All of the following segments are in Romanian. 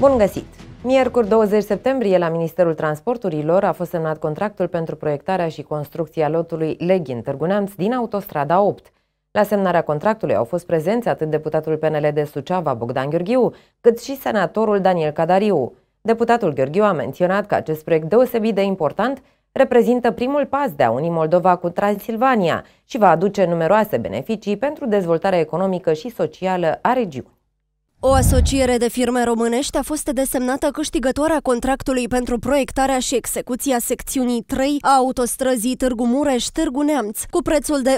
Bun găsit! Miercuri 20 septembrie, la Ministerul Transporturilor, a fost semnat contractul pentru proiectarea și construcția lotului Leghin Târguneamț din autostrada 8. La semnarea contractului au fost prezenți atât deputatul PNL de Suceava, Bogdan Gheorghiu, cât și senatorul Daniel Cadariu. Deputatul Gheorghiu a menționat că acest proiect deosebit de important reprezintă primul pas de a uni Moldova cu Transilvania și va aduce numeroase beneficii pentru dezvoltarea economică și socială a regiunii. O asociere de firme românești a fost desemnată câștigătoarea contractului pentru proiectarea și execuția secțiunii 3 a autostrăzii Târgu Mureș-Târgu Neamț, cu prețul de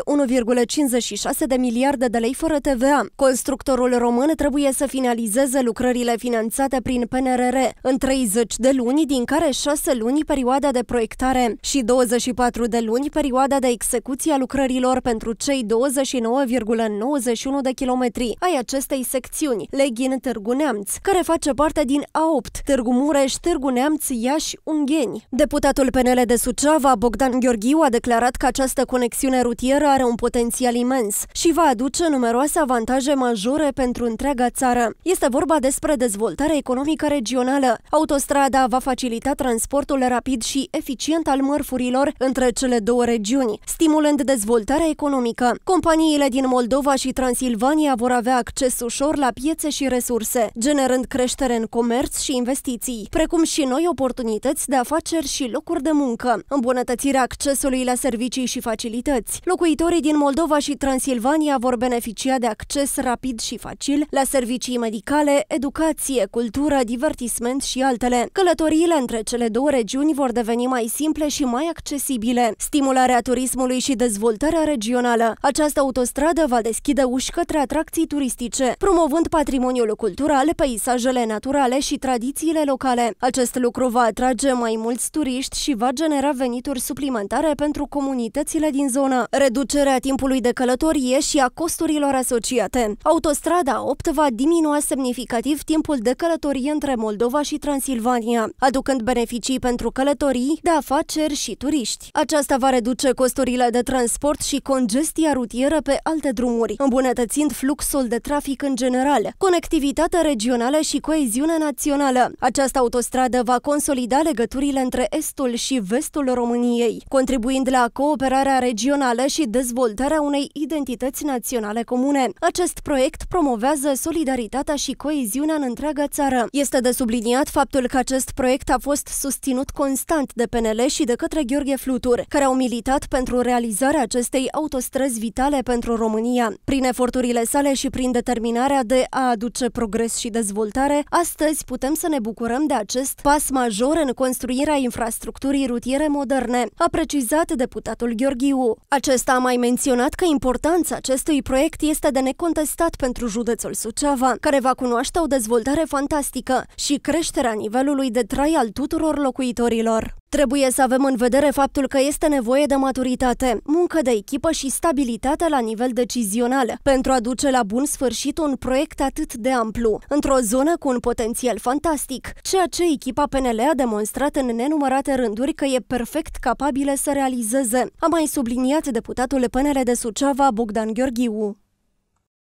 1,56 de miliarde de lei fără TVA. Constructorul român trebuie să finalizeze lucrările finanțate prin PNRR în 30 de luni, din care 6 luni perioada de proiectare și 24 de luni perioada de execuție a lucrărilor pentru cei 29,91 de kilometri ai acestei secțiuni. Neghin Târgu Neamț, care face parte din A8, Târgu Mureș, Târgu Neamț, Iași, Ungheni. Deputatul PNL de Suceava, Bogdan Gheorghiu, a declarat că această conexiune rutieră are un potențial imens și va aduce numeroase avantaje majore pentru întreaga țară. Este vorba despre dezvoltarea economică regională. Autostrada va facilita transportul rapid și eficient al mărfurilor între cele două regiuni, stimulând dezvoltarea economică. Companiile din Moldova și Transilvania vor avea acces ușor la piețe și și resurse, generând creștere în comerț și investiții, precum și noi oportunități de afaceri și locuri de muncă, îmbunătățirea accesului la servicii și facilități. Locuitorii din Moldova și Transilvania vor beneficia de acces rapid și facil la servicii medicale, educație, cultură, divertisment și altele. Călătoriile între cele două regiuni vor deveni mai simple și mai accesibile. Stimularea turismului și dezvoltarea regională. Această autostradă va deschide uși către atracții turistice, promovând patrimoniul patrimoniul cultural, peisajele naturale și tradițiile locale. Acest lucru va atrage mai mulți turiști și va genera venituri suplimentare pentru comunitățile din zonă. Reducerea timpului de călătorie și a costurilor asociate. Autostrada 8 va diminua semnificativ timpul de călătorie între Moldova și Transilvania, aducând beneficii pentru călătorii, de afaceri și turiști. Aceasta va reduce costurile de transport și congestia rutieră pe alte drumuri, îmbunătățind fluxul de trafic în general. Conect conectivitate regională și coeziune națională. Această autostradă va consolida legăturile între estul și vestul României, contribuind la cooperarea regională și dezvoltarea unei identități naționale comune. Acest proiect promovează solidaritatea și coeziunea în întreaga țară. Este de subliniat faptul că acest proiect a fost susținut constant de PNL și de către Gheorghe Flutur, care au militat pentru realizarea acestei autostrăzi vitale pentru România. Prin eforturile sale și prin determinarea de a aduce aduce progres și dezvoltare, astăzi putem să ne bucurăm de acest pas major în construirea infrastructurii rutiere moderne, a precizat deputatul Gheorghiu. Acesta a mai menționat că importanța acestui proiect este de necontestat pentru județul Suceava, care va cunoaște o dezvoltare fantastică și creșterea nivelului de trai al tuturor locuitorilor. Trebuie să avem în vedere faptul că este nevoie de maturitate, muncă de echipă și stabilitate la nivel decizional pentru a duce la bun sfârșit un proiect atât de amplu, într-o zonă cu un potențial fantastic, ceea ce echipa PNL a demonstrat în nenumărate rânduri că e perfect capabilă să realizeze, a mai subliniat deputatul PNL de Suceava Bogdan Gheorghiu.